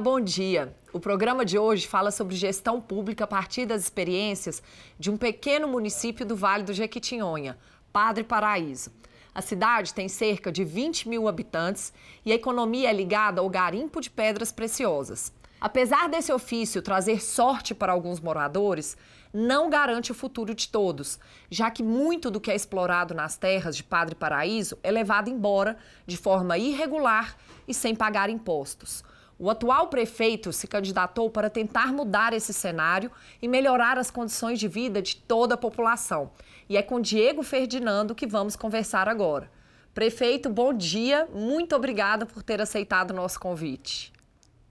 bom dia! O programa de hoje fala sobre gestão pública a partir das experiências de um pequeno município do Vale do Jequitinhonha, Padre Paraíso. A cidade tem cerca de 20 mil habitantes e a economia é ligada ao garimpo de pedras preciosas. Apesar desse ofício trazer sorte para alguns moradores, não garante o futuro de todos, já que muito do que é explorado nas terras de Padre Paraíso é levado embora de forma irregular e sem pagar impostos. O atual prefeito se candidatou para tentar mudar esse cenário e melhorar as condições de vida de toda a população. E é com Diego Ferdinando que vamos conversar agora. Prefeito, bom dia. Muito obrigada por ter aceitado o nosso convite.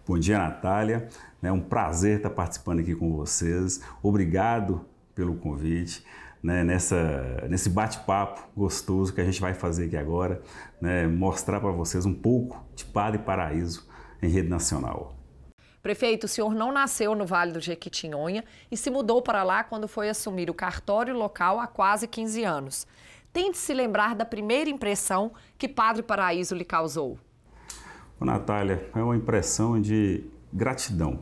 Bom dia, Natália. É um prazer estar participando aqui com vocês. Obrigado pelo convite. Né, nessa, nesse bate-papo gostoso que a gente vai fazer aqui agora, né, mostrar para vocês um pouco de Padre Paraíso, em rede nacional. Prefeito, o senhor não nasceu no Vale do Jequitinhonha e se mudou para lá quando foi assumir o cartório local há quase 15 anos. Tente se lembrar da primeira impressão que Padre Paraíso lhe causou. Ô, Natália, é uma impressão de gratidão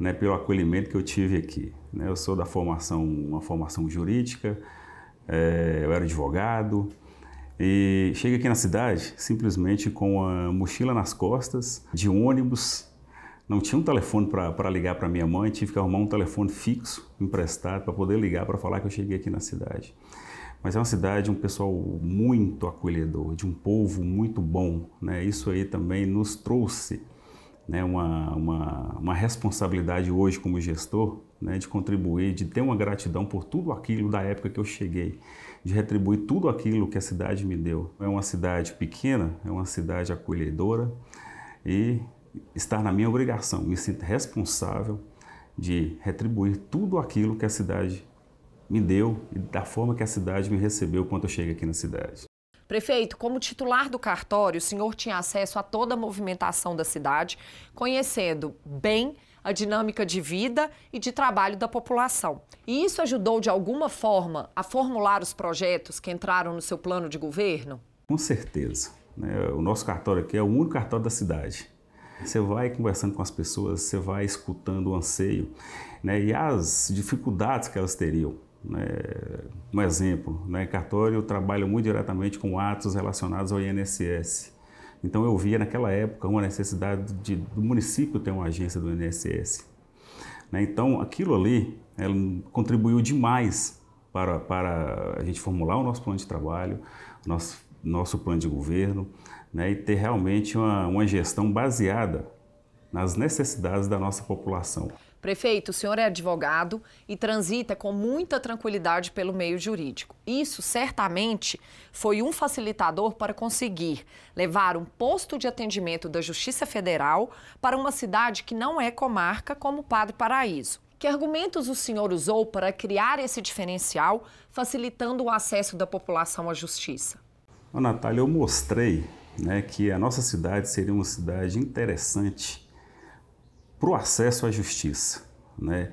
né, pelo acolhimento que eu tive aqui. Né. Eu sou da formação, uma formação jurídica, é, eu era advogado, e chega aqui na cidade simplesmente com a mochila nas costas, de ônibus. Não tinha um telefone para ligar para minha mãe, tive que arrumar um telefone fixo emprestado para poder ligar para falar que eu cheguei aqui na cidade. Mas é uma cidade, um pessoal muito acolhedor, de um povo muito bom. Né? Isso aí também nos trouxe né, uma, uma, uma responsabilidade hoje como gestor né, de contribuir, de ter uma gratidão por tudo aquilo da época que eu cheguei, de retribuir tudo aquilo que a cidade me deu. É uma cidade pequena, é uma cidade acolhedora e estar na minha obrigação, me sinto responsável de retribuir tudo aquilo que a cidade me deu e da forma que a cidade me recebeu quando eu cheguei aqui na cidade. Prefeito, como titular do cartório, o senhor tinha acesso a toda a movimentação da cidade, conhecendo bem a dinâmica de vida e de trabalho da população. E isso ajudou de alguma forma a formular os projetos que entraram no seu plano de governo? Com certeza. Né? O nosso cartório aqui é o único cartório da cidade. Você vai conversando com as pessoas, você vai escutando o anseio né, e as dificuldades que elas teriam. Né? Um exemplo, né, cartório trabalha muito diretamente com atos relacionados ao INSS. Então eu via naquela época uma necessidade de, do município ter uma agência do INSS. Né? Então aquilo ali contribuiu demais para, para a gente formular o nosso plano de trabalho, nosso, nosso plano de governo né? e ter realmente uma, uma gestão baseada nas necessidades da nossa população. Prefeito, o senhor é advogado e transita com muita tranquilidade pelo meio jurídico. Isso certamente foi um facilitador para conseguir levar um posto de atendimento da Justiça Federal para uma cidade que não é comarca como Padre Paraíso. Que argumentos o senhor usou para criar esse diferencial, facilitando o acesso da população à justiça? Ô, Natália, eu mostrei né, que a nossa cidade seria uma cidade interessante para o acesso à justiça, né?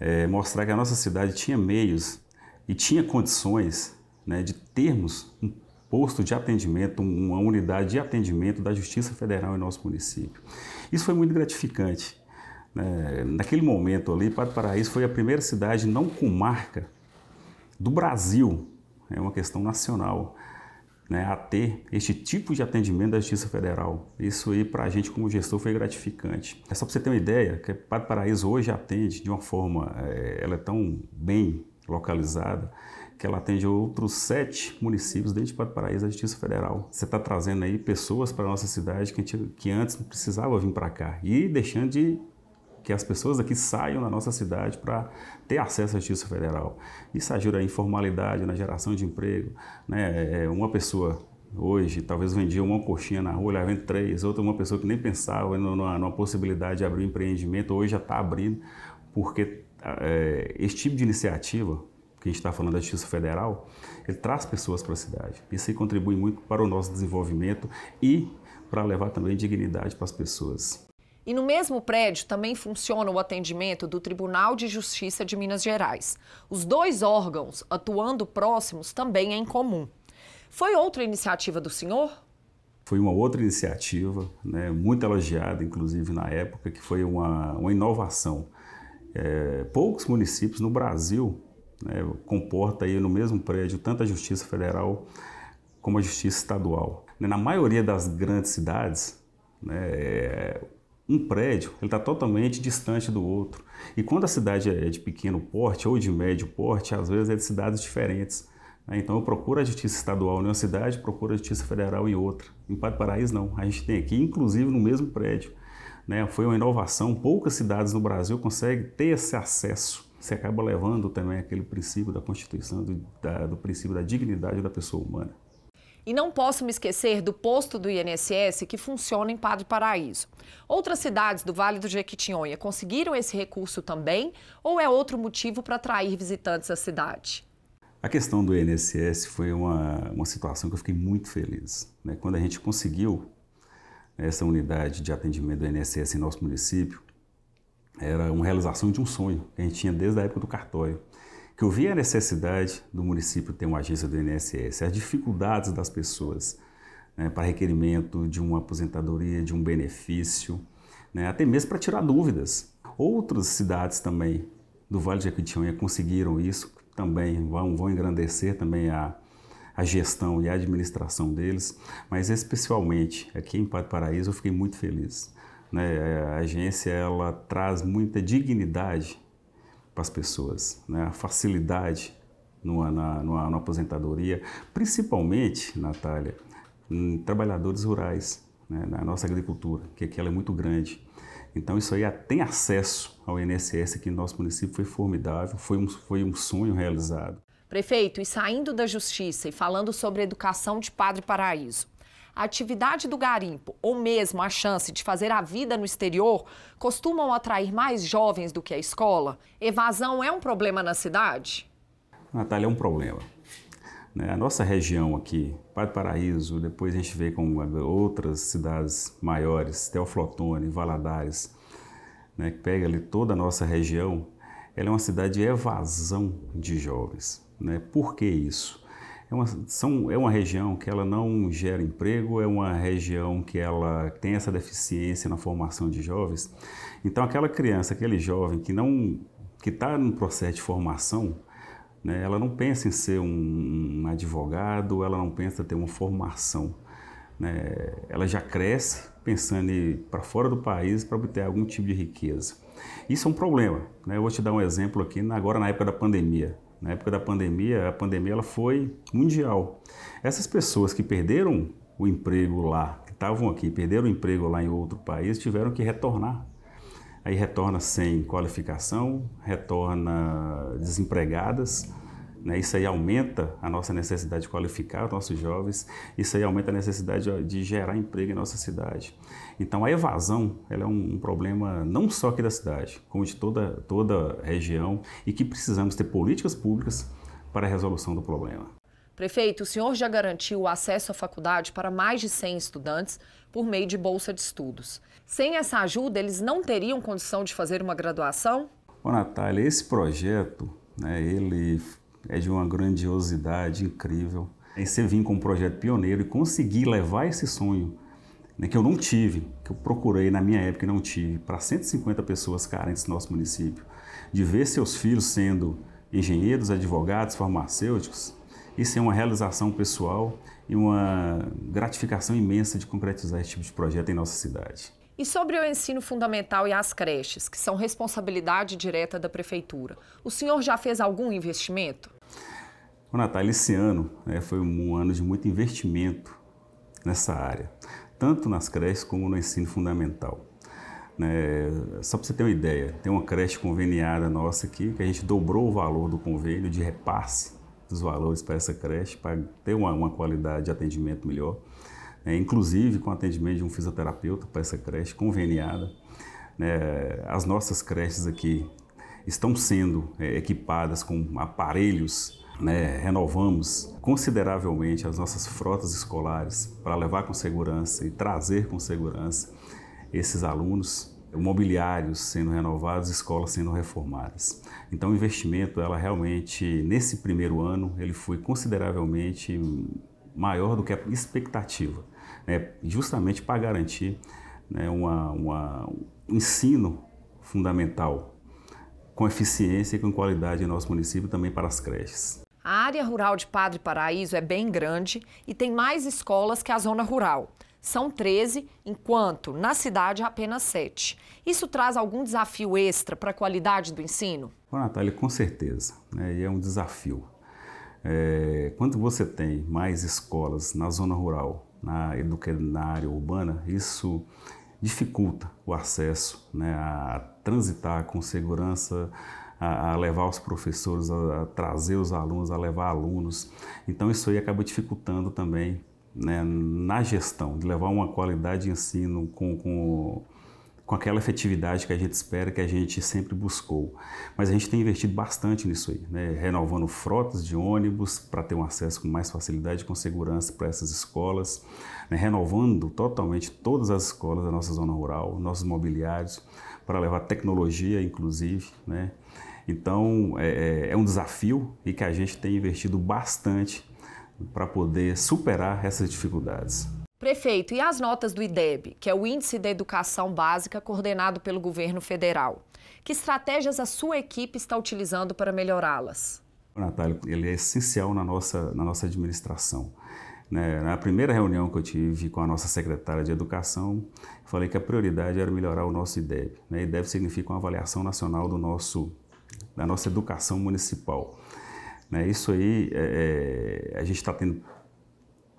É, mostrar que a nossa cidade tinha meios e tinha condições né, de termos um posto de atendimento, uma unidade de atendimento da Justiça Federal em nosso município. Isso foi muito gratificante. Né? Naquele momento ali, Pato Paraíso foi a primeira cidade não com marca do Brasil, é uma questão nacional, né, a ter este tipo de atendimento da Justiça Federal. Isso aí para a gente como gestor foi gratificante. É só para você ter uma ideia que a Paraíso hoje atende de uma forma, é, ela é tão bem localizada que ela atende outros sete municípios dentro de Pato Paraíso da Justiça Federal. Você está trazendo aí pessoas para nossa cidade que, gente, que antes não precisava vir para cá e deixando de que as pessoas daqui saiam da nossa cidade para ter acesso à justiça federal. Isso ajuda a informalidade, na geração de emprego. Né? É, é, uma pessoa hoje, talvez vendia uma coxinha na rua, ela vende três, outra uma pessoa que nem pensava né, numa, numa possibilidade de abrir um empreendimento, hoje já está abrindo, porque é, esse tipo de iniciativa, que a gente está falando da Justiça Federal, ele traz pessoas para a cidade. Isso aí contribui muito para o nosso desenvolvimento e para levar também dignidade para as pessoas. E no mesmo prédio também funciona o atendimento do Tribunal de Justiça de Minas Gerais. Os dois órgãos atuando próximos também é incomum. Foi outra iniciativa do senhor? Foi uma outra iniciativa, né, muito elogiada, inclusive na época, que foi uma, uma inovação. É, poucos municípios no Brasil né, comporta aí no mesmo prédio tanto a Justiça Federal como a Justiça Estadual. Na maioria das grandes cidades, né, é, um prédio está totalmente distante do outro. E quando a cidade é de pequeno porte ou de médio porte, às vezes é de cidades diferentes. Né? Então eu procuro a justiça estadual em uma cidade, procuro a justiça federal em outra. Em Paraíso não, a gente tem aqui, inclusive no mesmo prédio. Né? Foi uma inovação, poucas cidades no Brasil conseguem ter esse acesso. Você acaba levando também aquele princípio da Constituição, do, da, do princípio da dignidade da pessoa humana. E não posso me esquecer do posto do INSS que funciona em Padre Paraíso. Outras cidades do Vale do Jequitinhonha conseguiram esse recurso também ou é outro motivo para atrair visitantes à cidade? A questão do INSS foi uma, uma situação que eu fiquei muito feliz. Né? Quando a gente conseguiu né, essa unidade de atendimento do INSS em nosso município, era uma realização de um sonho que a gente tinha desde a época do cartório que eu vi a necessidade do município ter uma agência do INSS, as dificuldades das pessoas né, para requerimento de uma aposentadoria, de um benefício, né, até mesmo para tirar dúvidas. Outras cidades também do Vale de Jequitinhonha conseguiram isso, também vão, vão engrandecer também a, a gestão e a administração deles, mas especialmente aqui em Paraíso eu fiquei muito feliz. Né? A agência ela traz muita dignidade para as pessoas, né? a facilidade numa, na, numa, numa aposentadoria, principalmente, Natália, em trabalhadores rurais, né? na nossa agricultura, que aqui é muito grande. Então isso aí tem acesso ao INSS aqui no nosso município, foi formidável, foi um, foi um sonho realizado. Prefeito, e saindo da justiça e falando sobre educação de Padre Paraíso, a atividade do garimpo ou mesmo a chance de fazer a vida no exterior costumam atrair mais jovens do que a escola? Evasão é um problema na cidade? Natália, é um problema. Né? A nossa região aqui, paraíso, depois a gente vê com outras cidades maiores, Teoflotone, Valadares, né, que pega ali toda a nossa região, ela é uma cidade de evasão de jovens. Né? Por que isso? é uma, são, é uma região que ela não gera emprego, é uma região que ela tem essa deficiência na formação de jovens. Então, aquela criança, aquele jovem que não que está no processo de formação, né, ela não pensa em ser um, um advogado, ela não pensa em ter uma formação. Né, ela já cresce pensando em ir para fora do país para obter algum tipo de riqueza. Isso é um problema. Né? Eu vou te dar um exemplo aqui, agora na época da pandemia na época da pandemia, a pandemia ela foi mundial. Essas pessoas que perderam o emprego lá, que estavam aqui, perderam o emprego lá em outro país, tiveram que retornar. Aí retorna sem qualificação, retorna desempregadas né? Isso aí aumenta a nossa necessidade de qualificar os nossos jovens, isso aí aumenta a necessidade de gerar emprego em nossa cidade. Então a evasão ela é um, um problema não só aqui da cidade, como de toda, toda região e que precisamos ter políticas públicas para a resolução do problema. Prefeito, o senhor já garantiu o acesso à faculdade para mais de 100 estudantes por meio de bolsa de estudos. Sem essa ajuda, eles não teriam condição de fazer uma graduação? Ô, Natália, esse projeto, né, ele é de uma grandiosidade incrível. E é você vir com um projeto pioneiro e conseguir levar esse sonho né, que eu não tive, que eu procurei na minha época e não tive, para 150 pessoas carentes do nosso município, de ver seus filhos sendo engenheiros, advogados, farmacêuticos, isso é uma realização pessoal e uma gratificação imensa de concretizar esse tipo de projeto em nossa cidade. E sobre o ensino fundamental e as creches, que são responsabilidade direta da prefeitura, o senhor já fez algum investimento? O Natália, esse ano né, foi um ano de muito investimento nessa área, tanto nas creches como no ensino fundamental. Né, só para você ter uma ideia, tem uma creche conveniada nossa aqui, que a gente dobrou o valor do convênio de repasse dos valores para essa creche, para ter uma, uma qualidade de atendimento melhor, né, inclusive com atendimento de um fisioterapeuta para essa creche conveniada. Né, as nossas creches aqui estão sendo é, equipadas com aparelhos né, renovamos consideravelmente as nossas frotas escolares para levar com segurança e trazer com segurança esses alunos, mobiliários sendo renovados, escolas sendo reformadas. Então, o investimento, ela realmente nesse primeiro ano, ele foi consideravelmente maior do que a expectativa, né, justamente para garantir né, uma, uma, um ensino fundamental com eficiência e com qualidade em nosso município também para as creches. A área rural de Padre Paraíso é bem grande e tem mais escolas que a zona rural. São 13, enquanto na cidade apenas 7. Isso traz algum desafio extra para a qualidade do ensino? Bom, Natália, com certeza. Né? é um desafio. É, quando você tem mais escolas na zona rural na, do que na área urbana, isso dificulta o acesso né, a transitar com segurança, a, a levar os professores, a, a, trazer os alunos, a levar alunos. Então isso aí acaba dificultando também né, na gestão, de levar uma qualidade de ensino com, com com aquela efetividade que a gente espera, que a gente sempre buscou. Mas a gente tem investido bastante nisso aí, né? renovando frotas de ônibus para ter um acesso com mais facilidade, com segurança para essas escolas, né? renovando totalmente todas as escolas da nossa zona rural, nossos mobiliários, para levar tecnologia, inclusive. Né? Então, é, é, é um desafio e que a gente tem investido bastante para poder superar essas dificuldades. Prefeito, e as notas do IDEB, que é o Índice da Educação Básica coordenado pelo governo federal? Que estratégias a sua equipe está utilizando para melhorá-las? Natália, ele é essencial na nossa, na nossa administração. Né? Na primeira reunião que eu tive com a nossa secretária de Educação, falei que a prioridade era melhorar o nosso IDEB. Né? IDEB significa uma avaliação nacional do nosso, da nossa educação municipal. Né? Isso aí, é, é, a gente está tendo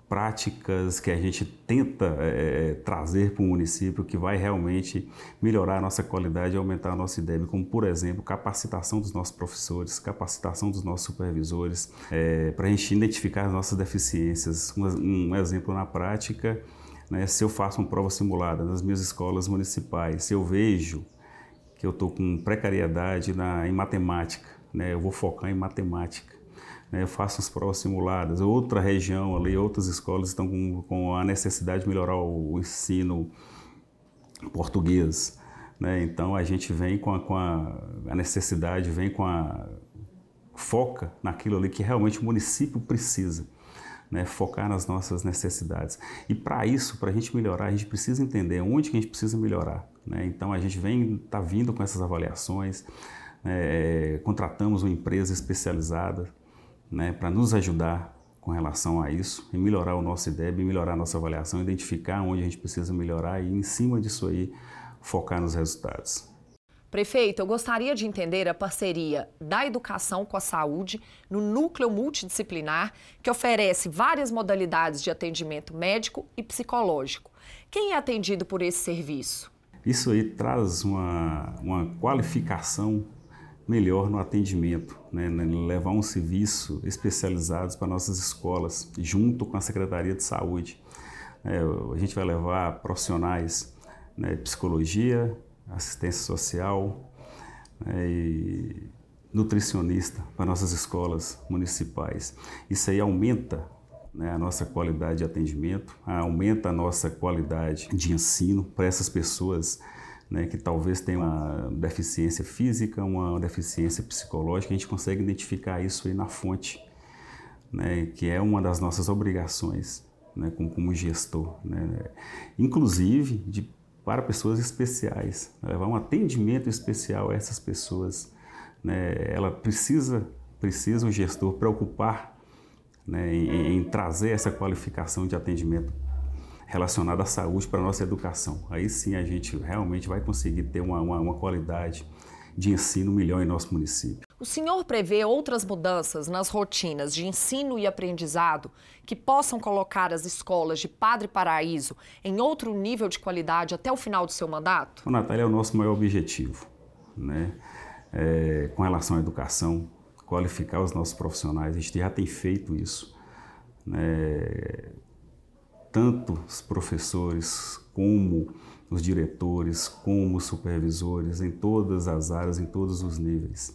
práticas que a gente tenta é, trazer para o município que vai realmente melhorar a nossa qualidade e aumentar a nossa IDEB, como, por exemplo, capacitação dos nossos professores, capacitação dos nossos supervisores, é, para a gente identificar as nossas deficiências. Um, um exemplo na prática, né, se eu faço uma prova simulada nas minhas escolas municipais, se eu vejo que eu estou com precariedade na, em matemática, né, eu vou focar em matemática né, façam as provas simuladas. Outra região ali, outras escolas estão com, com a necessidade de melhorar o ensino português. Né? Então a gente vem com a, com a, a necessidade, vem com a foca naquilo ali que realmente o município precisa. Né, focar nas nossas necessidades. E para isso, para a gente melhorar, a gente precisa entender onde que a gente precisa melhorar. Né? Então a gente vem, está vindo com essas avaliações, né? é, contratamos uma empresa especializada né, para nos ajudar com relação a isso e melhorar o nosso IDEB, melhorar a nossa avaliação, identificar onde a gente precisa melhorar e, em cima disso aí, focar nos resultados. Prefeito, eu gostaria de entender a parceria da educação com a saúde no núcleo multidisciplinar que oferece várias modalidades de atendimento médico e psicológico. Quem é atendido por esse serviço? Isso aí traz uma, uma qualificação melhor no atendimento, né? levar um serviço especializado para nossas escolas, junto com a Secretaria de Saúde. É, a gente vai levar profissionais né, psicologia, assistência social né, e nutricionista para nossas escolas municipais. Isso aí aumenta né, a nossa qualidade de atendimento, aumenta a nossa qualidade de ensino para essas pessoas né, que talvez tenha uma deficiência física, uma deficiência psicológica, a gente consegue identificar isso aí na fonte, né, que é uma das nossas obrigações né, como, como, gestor. Né. Inclusive de, para pessoas especiais, né, levar um atendimento especial a essas pessoas. Né, ela precisa, precisa o gestor preocupar em, em trazer essa qualificação de atendimento relacionada à saúde para a nossa educação. Aí sim a gente realmente vai conseguir ter uma, uma, uma qualidade de ensino melhor em nosso município. O senhor prevê outras mudanças nas rotinas de ensino e aprendizado que possam colocar as escolas de Padre Paraíso em outro nível de qualidade até o final do seu mandato? O Natália é o nosso maior objetivo, né? É, com relação à educação, qualificar os nossos profissionais. A gente já tem feito isso. Né? tanto os professores como os diretores, como os supervisores, em todas as áreas, em todos os níveis.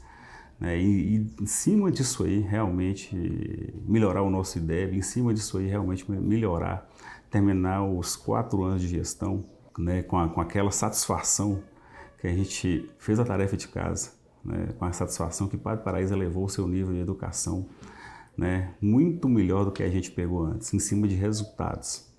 Né? e, e, em cima disso aí, realmente melhorar o nosso IDEB, em cima disso aí, realmente melhorar, terminar os quatro anos de gestão né, com, a, com aquela satisfação que a gente fez a tarefa de casa, né, com a satisfação que Padre Paraíso elevou o seu nível de educação né, muito melhor do que a gente pegou antes, em cima de resultados.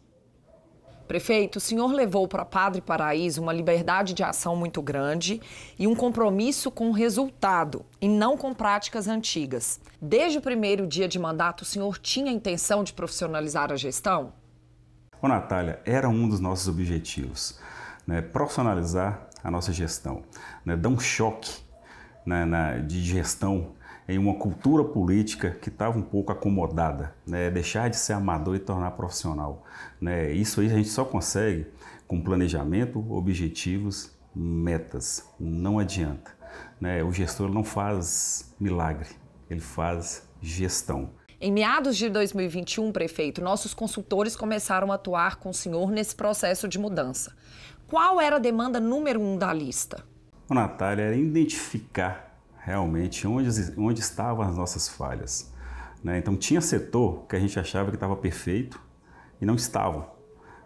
Prefeito, o senhor levou para Padre Paraíso uma liberdade de ação muito grande e um compromisso com o resultado e não com práticas antigas. Desde o primeiro dia de mandato, o senhor tinha a intenção de profissionalizar a gestão? Ô, Natália, era um dos nossos objetivos, né? profissionalizar a nossa gestão, né? dar um choque né, na, de gestão em uma cultura política que estava um pouco acomodada, né? É deixar de ser amador e tornar profissional. Né? Isso aí a gente só consegue com planejamento, objetivos, metas. Não adianta. Né? O gestor não faz milagre, ele faz gestão. Em meados de 2021, prefeito, nossos consultores começaram a atuar com o senhor nesse processo de mudança. Qual era a demanda número um da lista? A Natália era identificar realmente onde, onde estavam as nossas falhas. Né? Então, tinha setor que a gente achava que estava perfeito e não estava.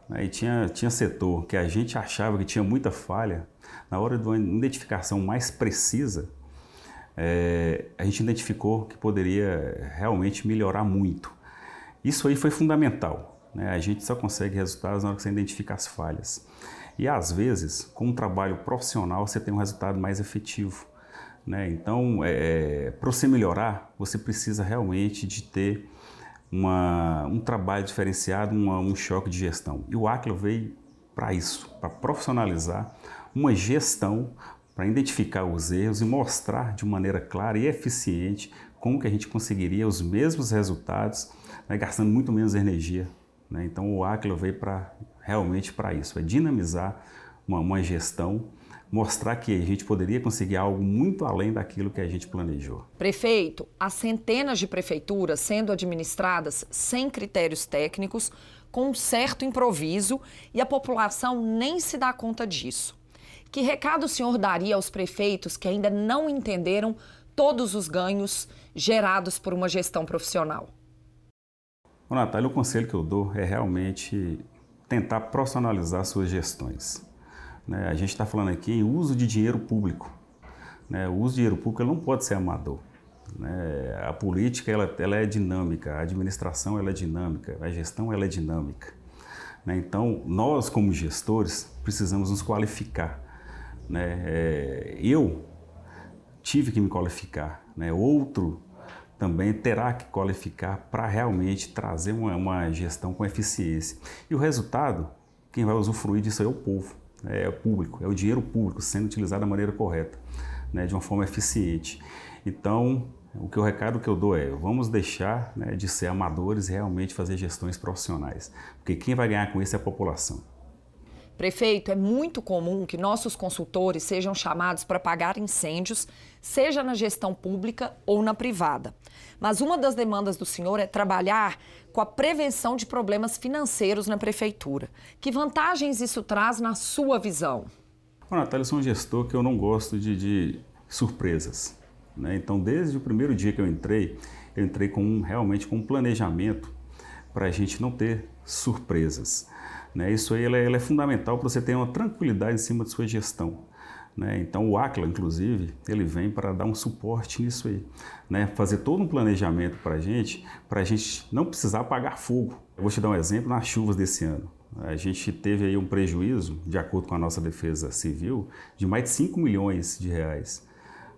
Né? E tinha, tinha setor que a gente achava que tinha muita falha. Na hora de uma identificação mais precisa, é, a gente identificou que poderia realmente melhorar muito. Isso aí foi fundamental. Né? A gente só consegue resultados na hora que você identifica as falhas. E às vezes, com um trabalho profissional, você tem um resultado mais efetivo. Né? Então, é, é para você melhorar, você precisa realmente de ter uma, um trabalho diferenciado, uma, um choque de gestão. E o Aclo veio para isso, para profissionalizar uma gestão, para identificar os erros e mostrar de maneira clara e eficiente como que a gente conseguiria os mesmos resultados, né, gastando muito menos energia. Né? Então o Aclo veio para realmente para isso, é dinamizar uma, uma gestão mostrar que a gente poderia conseguir algo muito além daquilo que a gente planejou. Prefeito, há centenas de prefeituras sendo administradas sem critérios técnicos, com um certo improviso, e a população nem se dá conta disso. Que recado o senhor daria aos prefeitos que ainda não entenderam todos os ganhos gerados por uma gestão profissional? Bom, Natália, o conselho que eu dou é realmente tentar profissionalizar suas gestões. Né? A gente está falando aqui em uso de dinheiro público. Né? O uso de dinheiro público não pode ser amador. Né? A política ela, ela, é dinâmica, a administração ela é dinâmica, a gestão ela é dinâmica. Né? Então, nós como gestores precisamos nos qualificar. Né? É, eu tive que me qualificar, né? outro também terá que qualificar para realmente trazer uma, uma, gestão com eficiência. E o resultado, quem vai usufruir disso é o povo é, é público, é o dinheiro público sendo utilizado da maneira correta, né, de uma forma eficiente. Então, o que o recado que eu dou é: vamos deixar né, de ser amadores e realmente fazer gestões profissionais, porque quem vai ganhar com isso é a população. Prefeito, é muito comum que nossos consultores sejam chamados para pagar incêndios, seja na gestão pública ou na privada. Mas uma das demandas do senhor é trabalhar com a prevenção de problemas financeiros na prefeitura. Que vantagens isso traz na sua visão? Bom, Natália, eu sou um gestor que eu não gosto de, de surpresas. Né? Então, desde o primeiro dia que eu entrei, eu entrei com um, realmente com um planejamento para a gente não ter surpresas. Né? Isso aí ela, é, ela é fundamental para você ter uma tranquilidade em cima de sua gestão. Né? Então o ACLA, inclusive, ele vem para dar um suporte nisso aí, né? fazer todo um planejamento para a gente, para a gente não precisar apagar fogo. Eu vou te dar um exemplo nas chuvas desse ano. A gente teve aí um prejuízo, de acordo com a nossa defesa civil, de mais de 5 milhões de reais.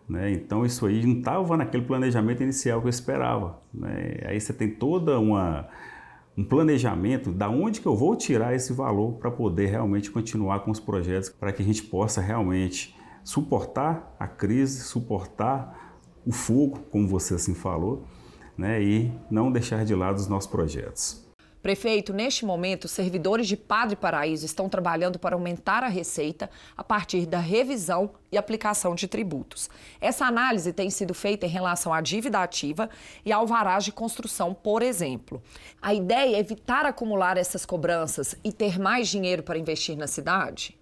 Né? Então isso aí não estava naquele planejamento inicial que eu esperava. Né? Aí você tem toda uma um planejamento da onde que eu vou tirar esse valor para poder realmente continuar com os projetos, para que a gente possa realmente suportar a crise, suportar o fogo, como você assim falou, né, e não deixar de lado os nossos projetos. Prefeito, neste momento, servidores de Padre Paraíso estão trabalhando para aumentar a receita a partir da revisão e aplicação de tributos. Essa análise tem sido feita em relação à dívida ativa e alvarás de construção, por exemplo. A ideia é evitar acumular essas cobranças e ter mais dinheiro para investir na cidade?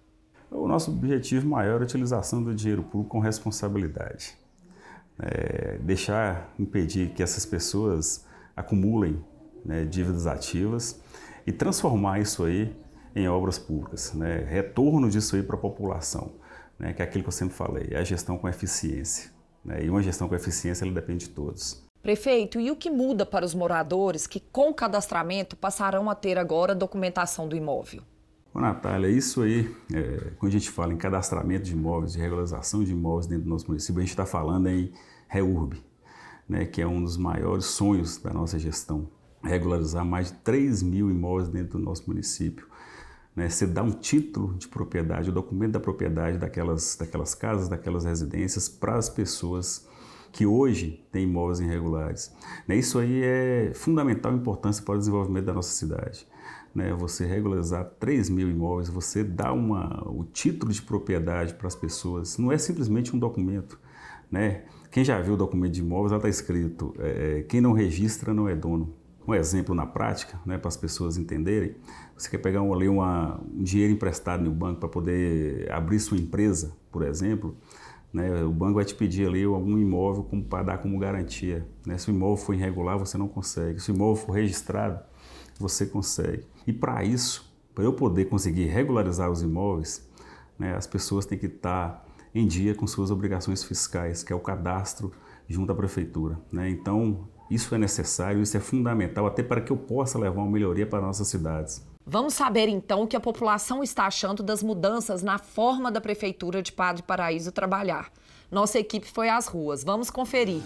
O nosso objetivo maior é a utilização do dinheiro público com responsabilidade. É deixar, impedir que essas pessoas acumulem né, dívidas ativas e transformar isso aí em obras públicas, né, retorno disso aí para a população, né, que é aquilo que eu sempre falei, é a gestão com eficiência. Né, e uma gestão com eficiência ela depende de todos. Prefeito, e o que muda para os moradores que com cadastramento passarão a ter agora documentação do imóvel? Ô, Natália, isso aí, é, quando a gente fala em cadastramento de imóveis, de regularização de imóveis dentro do nosso município, a gente está falando em REURB, né, que é um dos maiores sonhos da nossa gestão regularizar mais de 3 mil imóveis dentro do nosso município. Né? Você dá um título de propriedade, o um documento da propriedade daquelas, daquelas casas, daquelas residências para as pessoas que hoje têm imóveis irregulares. Né? Isso aí é fundamental importância para o desenvolvimento da nossa cidade. Né? Você regularizar 3 mil imóveis, você dá uma, o título de propriedade para as pessoas, não é simplesmente um documento. Né? Quem já viu o documento de imóveis, lá está escrito: é, é, quem não registra não é dono um exemplo na prática, né, para as pessoas entenderem. Você quer pegar um, ali uma, um dinheiro emprestado no banco para poder abrir sua empresa, por exemplo, né, o banco vai te pedir ali algum imóvel para dar como garantia. Né? Se o imóvel for irregular, você não consegue. Se o imóvel for registrado, você consegue. E para isso, para eu poder conseguir regularizar os imóveis, né, as pessoas têm que estar em dia com suas obrigações fiscais, que é o cadastro junto à prefeitura. Né? Então, isso é necessário, isso é fundamental até para que eu possa levar uma melhoria para nossas cidades. Vamos saber então o que a população está achando das mudanças na forma da prefeitura de Padre Paraíso trabalhar. Nossa equipe foi às ruas. Vamos conferir.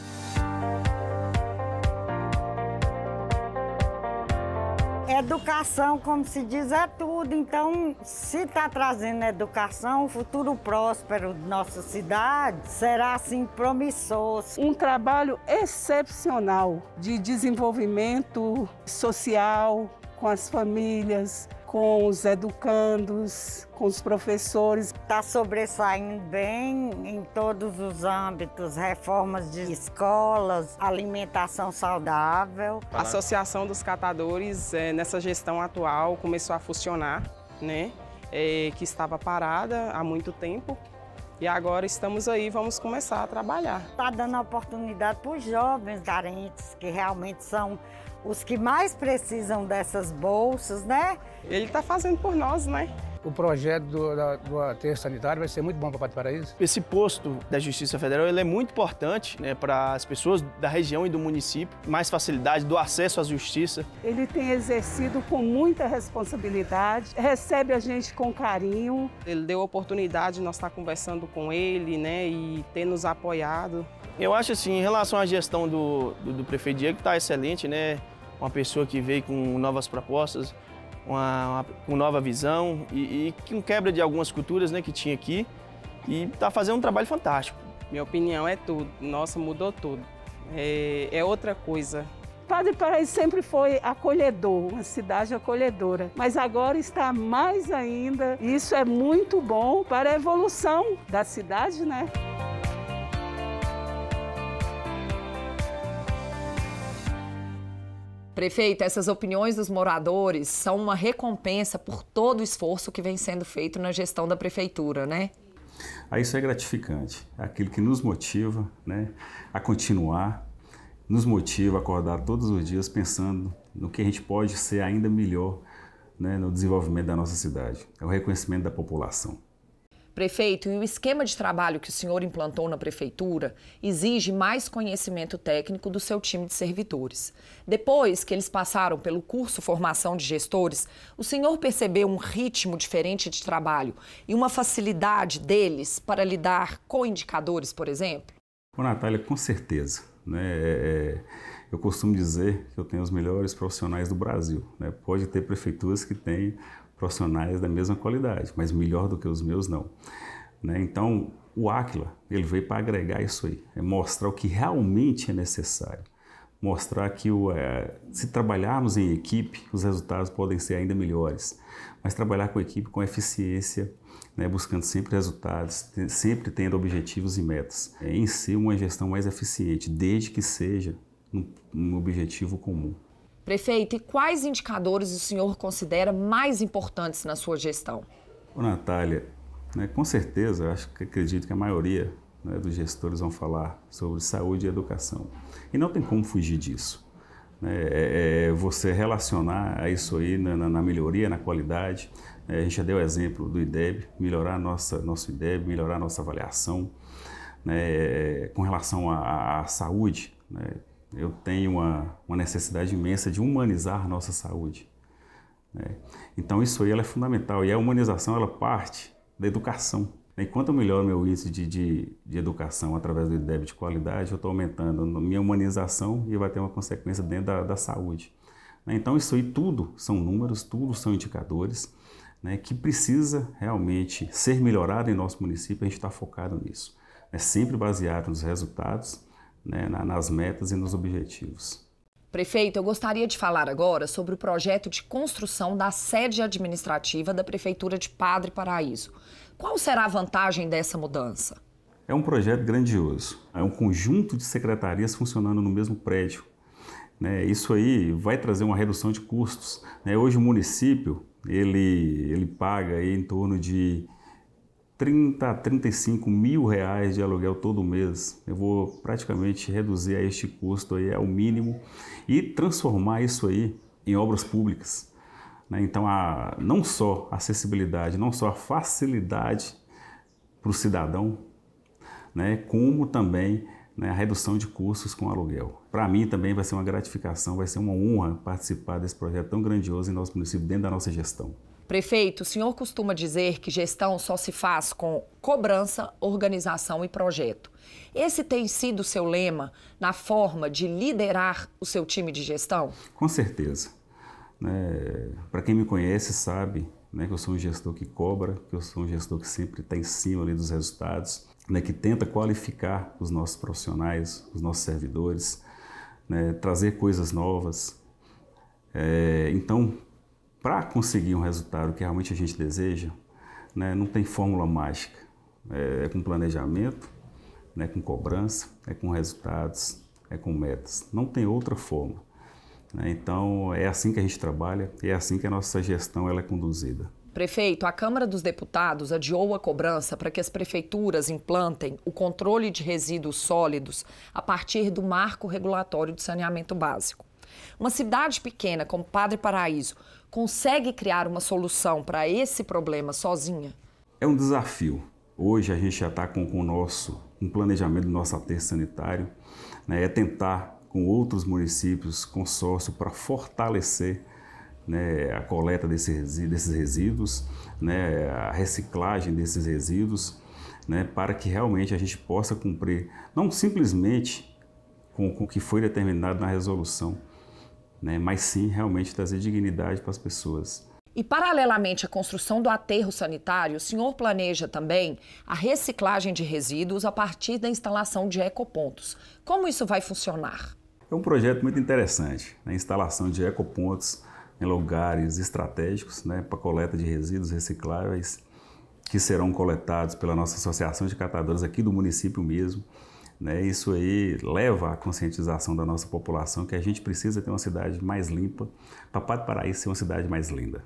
Educação, como se diz, é tudo. Então, se está trazendo educação, o futuro próspero de nossa cidade será assim promissor. Um trabalho excepcional de desenvolvimento social com as famílias, com os educandos, com os professores. Está sobressaindo bem em todos os âmbitos, reformas de escolas, alimentação saudável. A Associação dos Catadores, é, nessa gestão atual, começou a funcionar, né? É, que estava parada há muito tempo e agora estamos aí, vamos começar a trabalhar. Está dando oportunidade para os jovens carentes, que realmente são os que mais precisam dessas bolsas, né? Ele está fazendo por nós, né? o projeto do, da, do aterro sanitário vai ser muito bom para Pato Paraíso. Esse posto da Justiça Federal ele é muito importante né, para as pessoas da região e do município, mais facilidade do acesso à justiça. Ele tem exercido com muita responsabilidade, recebe a gente com carinho. Ele deu a oportunidade de nós estar conversando com ele né, e ter nos apoiado. Eu acho assim, em relação à gestão do, do, do prefeito Diego, está excelente, né? Uma pessoa que veio com novas propostas, uma, uma nova visão e, e quebra de algumas culturas né, que tinha aqui e está fazendo um trabalho fantástico. Minha opinião é tudo. Nossa, mudou tudo. É, é outra coisa. Padre Paraíso sempre foi acolhedor, uma cidade acolhedora, mas agora está mais ainda. Isso é muito bom para a evolução da cidade, né? Prefeito, essas opiniões dos moradores são uma recompensa por todo o esforço que vem sendo feito na gestão da prefeitura, né? Ah, isso é gratificante, é aquilo que nos motiva né, a continuar, nos motiva a acordar todos os dias pensando no que a gente pode ser ainda melhor né, no desenvolvimento da nossa cidade. É o reconhecimento da população. Prefeito, e o esquema de trabalho que o senhor implantou na prefeitura exige mais conhecimento técnico do seu time de servidores. Depois que eles passaram pelo curso Formação de Gestores, o senhor percebeu um ritmo diferente de trabalho e uma facilidade deles para lidar com indicadores, por exemplo? Ô, Natália, com certeza. Né? É, é eu costumo dizer que eu tenho os melhores profissionais do Brasil. Né? Pode ter prefeituras que têm profissionais da mesma qualidade, mas melhor do que os meus não. Né? Então, o Aquila, ele veio para agregar isso aí, é mostrar o que realmente é necessário, mostrar que o, é, se trabalharmos em equipe, os resultados podem ser ainda melhores, mas trabalhar com equipe com eficiência, né, buscando sempre resultados, sempre tendo objetivos e metas. É em si uma gestão mais eficiente, desde que seja um, um objetivo comum. Prefeito, e quais indicadores o senhor considera mais importantes na sua gestão? Ô, Natália, né, com certeza, acho que acredito que a maioria né, dos gestores vão falar sobre saúde e educação. E não tem como fugir disso. Né. É, é, é, você relacionar isso aí na, na, na melhoria, na qualidade. É, a gente já deu o exemplo do IDEB, melhorar nossa, nosso IDEB, melhorar nossa avaliação. Né, é, com relação à, saúde, né, eu tenho uma, uma necessidade imensa de humanizar nossa saúde. Né? Então isso aí é fundamental e a humanização ela parte da educação. Né? Enquanto eu melhoro meu índice de, de, de educação através do IDEB de qualidade, eu estou aumentando minha humanização e vai ter uma consequência dentro da, da saúde. Né? Então isso aí tudo são números, tudo são indicadores né, que precisa realmente ser melhorado em nosso município, a gente está focado nisso. É sempre baseado nos resultados né, nas metas e nos objetivos. Prefeito, eu gostaria de falar agora sobre o projeto de construção da sede administrativa da Prefeitura de Padre Paraíso. Qual será a vantagem dessa mudança? É um projeto grandioso. É um conjunto de secretarias funcionando no mesmo prédio. Né, isso aí vai trazer uma redução de custos. Né? Hoje o município ele, ele paga em torno de 30 a 35 mil reais de aluguel todo mês. Eu vou praticamente reduzir a este custo aí ao é mínimo e transformar isso aí em obras públicas. Né? Então, a, não só a acessibilidade, não só a facilidade para o cidadão, né? como também né, a redução de custos com aluguel. Para mim também vai ser uma gratificação, vai ser uma honra participar desse projeto tão grandioso em nosso município, dentro da nossa gestão. Prefeito, o senhor costuma dizer que gestão só se faz com cobrança, organização e projeto. Esse tem sido o seu lema na forma de liderar o seu time de gestão? Com certeza. É, né, Para quem me conhece, sabe né, que eu sou um gestor que cobra, que eu sou um gestor que sempre está em cima ali, dos resultados, né, que tenta qualificar os nossos profissionais, os nossos servidores, né, trazer coisas novas. É, então, para conseguir um resultado que realmente a gente deseja, né, não tem fórmula mágica. É, é com planejamento, né, com cobrança, é com resultados, é com metas. Não tem outra fórmula. Né. Então, é assim que a gente trabalha e é assim que a nossa gestão ela é conduzida. Prefeito, a Câmara dos Deputados adiou a cobrança para que as prefeituras implantem o controle de resíduos sólidos a partir do marco regulatório de saneamento básico. Uma cidade pequena como Padre Paraíso consegue criar uma solução para esse problema sozinha? É um desafio. Hoje a gente já está com, com, o nosso um planejamento do nosso aterro sanitário, né, é tentar com outros municípios, consórcio, para fortalecer né, a coleta desse, desses resíduos, né, a reciclagem desses resíduos, né, para que realmente a gente possa cumprir, não simplesmente com, com o que foi determinado na resolução, né? mas sim realmente trazer dignidade para as pessoas. E, paralelamente à construção do aterro sanitário, o senhor planeja também a reciclagem de resíduos a partir da instalação de ecopontos. Como isso vai funcionar? É um projeto muito interessante né? a instalação de ecopontos em lugares estratégicos né? para coleta de resíduos recicláveis que serão coletados pela nossa associação de catadores aqui do município mesmo. Né? Isso aí leva à conscientização da nossa população que a gente precisa ter uma cidade mais limpa para Pato do Paraíso ser uma cidade mais linda.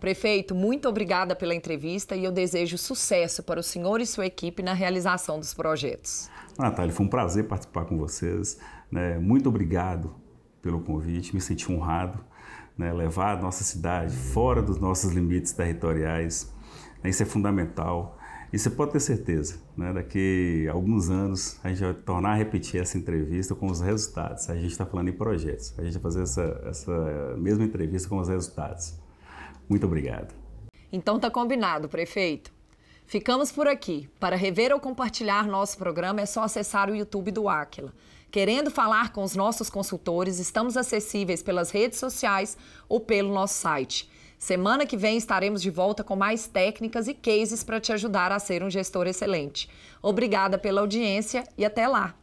Prefeito, muito obrigada pela entrevista e eu desejo sucesso para o senhor e sua equipe na realização dos projetos. Natália, foi um prazer participar com vocês. Né? Muito obrigado pelo convite, me senti honrado. Né? Levar a nossa cidade fora dos nossos limites territoriais, né? isso é fundamental. E você pode ter certeza, né? daqui a alguns anos a gente vai tornar a repetir essa entrevista com os resultados. A gente está falando em projetos, a gente vai fazer essa, essa mesma entrevista com os resultados. Muito obrigado. Então está combinado, prefeito. Ficamos por aqui. Para rever ou compartilhar nosso programa é só acessar o YouTube do Aquila. Querendo falar com os nossos consultores, estamos acessíveis pelas redes sociais ou pelo nosso site Semana que vem estaremos de volta com mais técnicas e cases para te ajudar a ser um gestor excelente. Obrigada pela audiência e até lá!